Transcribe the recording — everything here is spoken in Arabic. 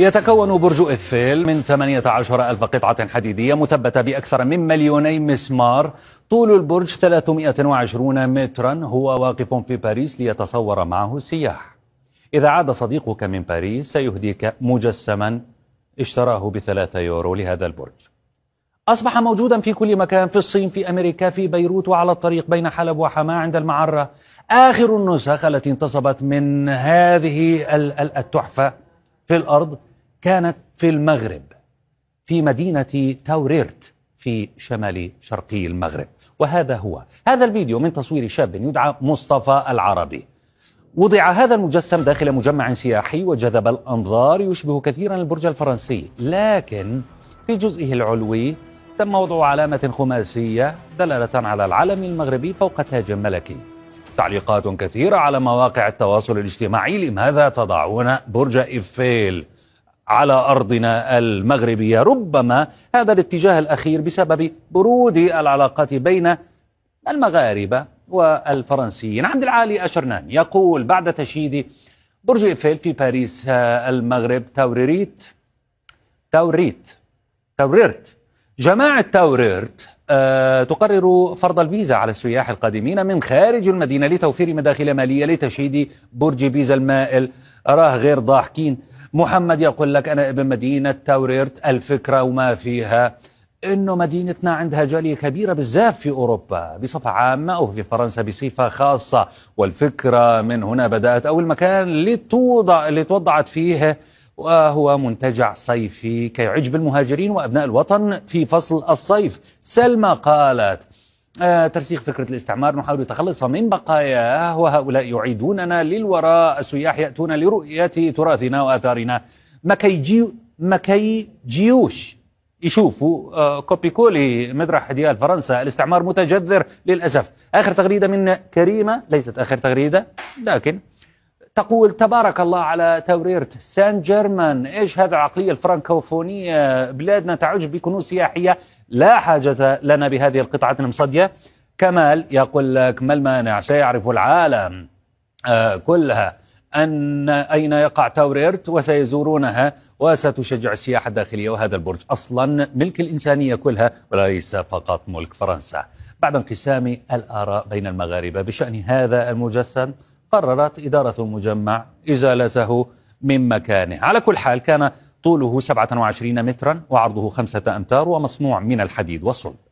يتكون برج إفيل من 18 ألف قطعة حديدية مثبتة بأكثر من مليوني مسمار طول البرج 320 مترا هو واقف في باريس ليتصور معه السياح إذا عاد صديقك من باريس سيهديك مجسما اشتراه بثلاثة يورو لهذا البرج أصبح موجودا في كل مكان في الصين في أمريكا في بيروت وعلى الطريق بين حلب وحماة عند المعرة آخر النسخ التي انتصبت من هذه التحفة في الارض كانت في المغرب في مدينه توريرت في شمال شرقي المغرب وهذا هو هذا الفيديو من تصوير شاب يدعى مصطفى العربي وضع هذا المجسم داخل مجمع سياحي وجذب الانظار يشبه كثيرا البرج الفرنسي لكن في جزئه العلوي تم وضع علامه خماسيه دلاله على العلم المغربي فوق تاج ملكي تعليقات كثيرة على مواقع التواصل الاجتماعي لماذا تضعون برج إيفيل على أرضنا المغربية ربما هذا الاتجاه الأخير بسبب برود العلاقات بين المغاربة والفرنسيين عبد العالي أشرنان يقول بعد تشييد برج إيفيل في باريس المغرب توريريت توريت توريرت جماعة تاوريرت آه، تقرر فرض الفيزا على السياح القادمين من خارج المدينة لتوفير مداخل مالية لتشييد برج بيزا المائل راه غير ضاحكين محمد يقول لك أنا ابن مدينة تاوريرت الفكرة وما فيها انه مدينتنا عندها جاليه كبيره بزاف في اوروبا بصفه عامه أو في فرنسا بصفه خاصه والفكره من هنا بدات او المكان اللي توضع اللي توضعت فيه وهو منتجع صيفي كي المهاجرين وأبناء الوطن في فصل الصيف سلمى قالت آه ترسيخ فكرة الاستعمار نحاول التخلص من بقاياه وهؤلاء يعيدوننا للوراء السياح يأتون لرؤية تراثنا وآثارنا ما جيو ما جيوش يشوفوا آه كوبي كولي مدرح ديال فرنسا الاستعمار متجذر للأسف آخر تغريدة من كريمة ليست آخر تغريدة لكن تقول تبارك الله على توريرة سان جيرمان إيش هذا العقلية الفرنكوفونية بلادنا تعج بكنوز سياحية لا حاجة لنا بهذه القطعة المصدية كمال يقول لك ما المانع سيعرف العالم آه كلها أن أين يقع توريرت وسيزورونها وستشجع السياحة الداخلية وهذا البرج أصلا ملك الإنسانية كلها وليس فقط ملك فرنسا بعد انقسام الآراء بين المغاربة بشأن هذا المجسد قررت إدارة المجمع إزالته من مكانه على كل حال كان طوله 27 مترا وعرضه 5 أمتار ومصنوع من الحديد والصلب